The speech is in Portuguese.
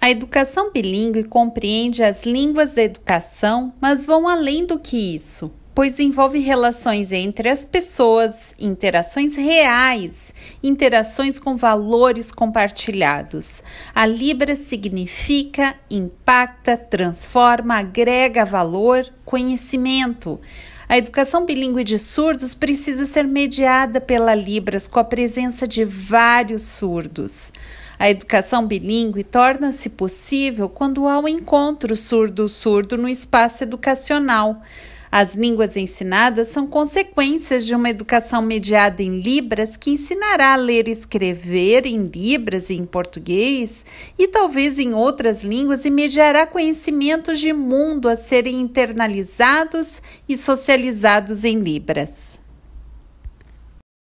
A educação bilíngue compreende as línguas da educação, mas vão além do que isso, pois envolve relações entre as pessoas, interações reais, interações com valores compartilhados. A Libra significa, impacta, transforma, agrega valor, conhecimento. A educação bilíngue de surdos precisa ser mediada pela Libras com a presença de vários surdos. A educação bilíngue torna-se possível quando há o um encontro surdo-surdo no espaço educacional. As línguas ensinadas são consequências de uma educação mediada em Libras que ensinará a ler e escrever em Libras e em português, e talvez em outras línguas, e mediará conhecimentos de mundo a serem internalizados e socializados em Libras.